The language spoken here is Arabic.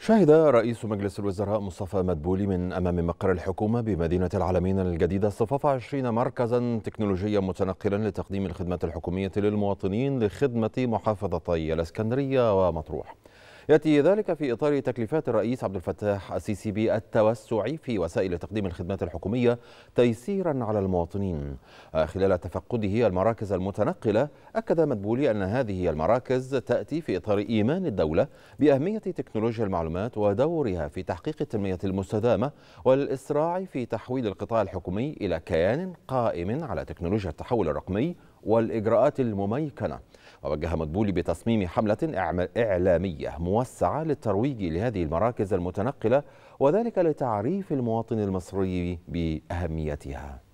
شهد رئيس مجلس الوزراء مصطفى مدبولي من أمام مقر الحكومة بمدينة العالمين الجديدة صفاف 20 مركزا تكنولوجيا متنقلا لتقديم الخدمة الحكومية للمواطنين لخدمة محافظتي الإسكندرية ومطروح يأتي ذلك في إطار تكليفات الرئيس عبد الفتاح السيسي بالتوسعي في وسائل تقديم الخدمات الحكومية تيسيرا على المواطنين خلال تفقده المراكز المتنقلة أكد مدبولي أن هذه المراكز تأتي في إطار إيمان الدولة بأهمية تكنولوجيا المعلومات ودورها في تحقيق التنمية المستدامة والإسراع في تحويل القطاع الحكومي إلى كيان قائم على تكنولوجيا التحول الرقمي والإجراءات المميكنة ووجه مدبولي بتصميم حملة إعلامية موسعة للترويج لهذه المراكز المتنقلة وذلك لتعريف المواطن المصري بأهميتها